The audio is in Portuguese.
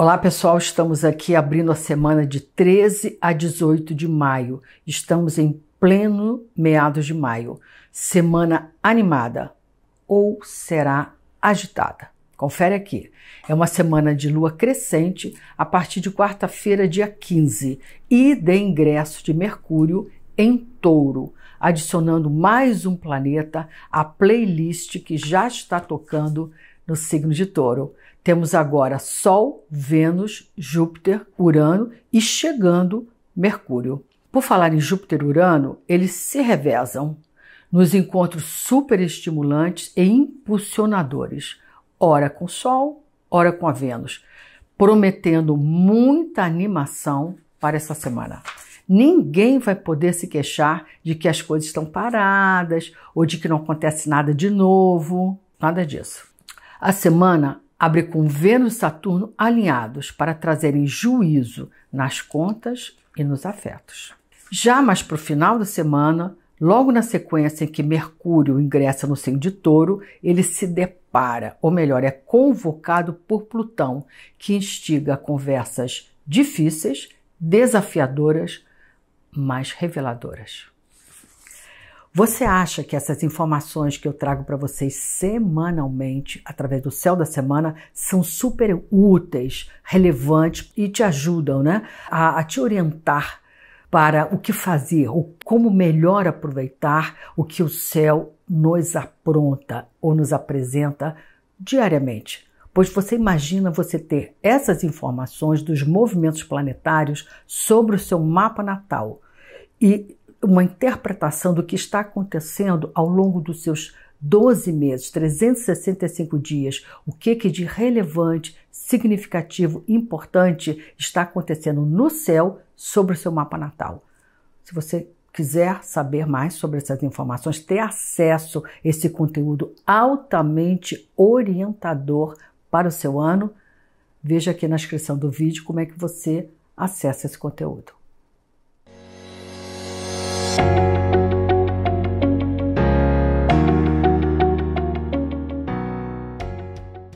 Olá pessoal, estamos aqui abrindo a semana de 13 a 18 de maio. Estamos em pleno meados de maio. Semana animada ou será agitada? Confere aqui. É uma semana de lua crescente a partir de quarta-feira, dia 15, e de ingresso de Mercúrio em Touro, adicionando mais um planeta à playlist que já está tocando no signo de Touro. Temos agora Sol, Vênus, Júpiter, Urano e chegando Mercúrio. Por falar em Júpiter e Urano, eles se revezam nos encontros super estimulantes e impulsionadores, ora com Sol, ora com a Vênus, prometendo muita animação para essa semana. Ninguém vai poder se queixar de que as coisas estão paradas ou de que não acontece nada de novo, nada disso. A semana abre com Vênus e Saturno alinhados para trazerem juízo nas contas e nos afetos. Já mais para o final da semana, logo na sequência em que Mercúrio ingressa no signo de Touro, ele se depara, ou melhor, é convocado por Plutão, que instiga conversas difíceis, desafiadoras, mas reveladoras. Você acha que essas informações que eu trago para vocês semanalmente, através do céu da semana, são super úteis, relevantes e te ajudam né, a, a te orientar para o que fazer, ou como melhor aproveitar o que o céu nos apronta ou nos apresenta diariamente? Pois você imagina você ter essas informações dos movimentos planetários sobre o seu mapa natal e uma interpretação do que está acontecendo ao longo dos seus 12 meses, 365 dias, o que, que de relevante, significativo, importante está acontecendo no céu sobre o seu mapa natal. Se você quiser saber mais sobre essas informações, ter acesso a esse conteúdo altamente orientador para o seu ano, veja aqui na descrição do vídeo como é que você acessa esse conteúdo. you